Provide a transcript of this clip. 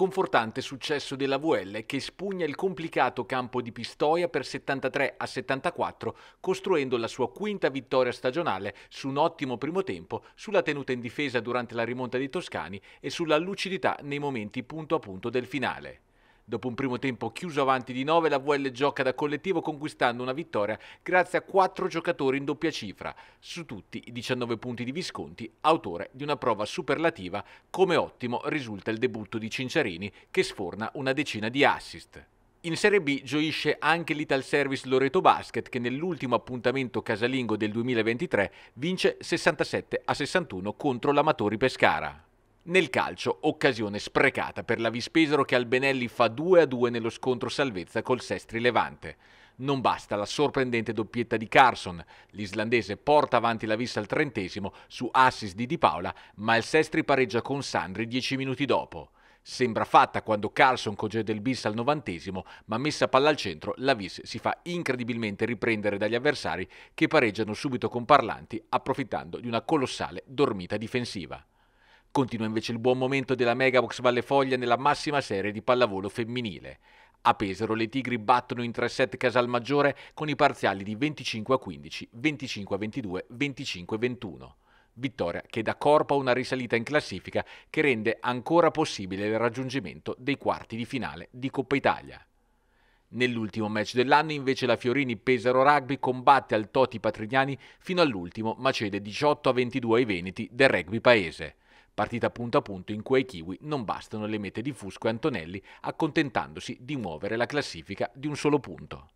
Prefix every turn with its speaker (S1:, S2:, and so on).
S1: confortante successo della VL che spugna il complicato campo di Pistoia per 73 a 74, costruendo la sua quinta vittoria stagionale su un ottimo primo tempo, sulla tenuta in difesa durante la rimonta dei Toscani e sulla lucidità nei momenti punto a punto del finale. Dopo un primo tempo chiuso avanti di 9, la VL gioca da collettivo conquistando una vittoria grazie a quattro giocatori in doppia cifra, su tutti i 19 punti di Visconti, autore di una prova superlativa, come ottimo risulta il debutto di Cinciarini che sforna una decina di assist. In Serie B gioisce anche l'Ital Service Loreto Basket che nell'ultimo appuntamento casalingo del 2023 vince 67 a 61 contro l'Amatori Pescara. Nel calcio, occasione sprecata per la Vispesaro che Albenelli fa 2-2 nello scontro salvezza col Sestri Levante. Non basta la sorprendente doppietta di Carson. L'islandese porta avanti la vista al trentesimo su assist di Di Paola, ma il Sestri pareggia con Sandri dieci minuti dopo. Sembra fatta quando Carlson cogede il bis al novantesimo, ma messa palla al centro, la Vis si fa incredibilmente riprendere dagli avversari che pareggiano subito con Parlanti, approfittando di una colossale dormita difensiva. Continua invece il buon momento della Megabox Valle Foglia nella massima serie di pallavolo femminile. A Pesaro le Tigri battono in 3 7 Casalmaggiore con i parziali di 25 a 15, 25 a 22, 25 a 21. Vittoria che dà corpo a una risalita in classifica che rende ancora possibile il raggiungimento dei quarti di finale di Coppa Italia. Nell'ultimo match dell'anno invece la Fiorini Pesaro Rugby combatte al Toti Patrignani fino all'ultimo ma cede 18 a 22 ai Veneti del rugby paese. Partita punto a punto in cui ai Kiwi non bastano le mete di Fusco e Antonelli, accontentandosi di muovere la classifica di un solo punto.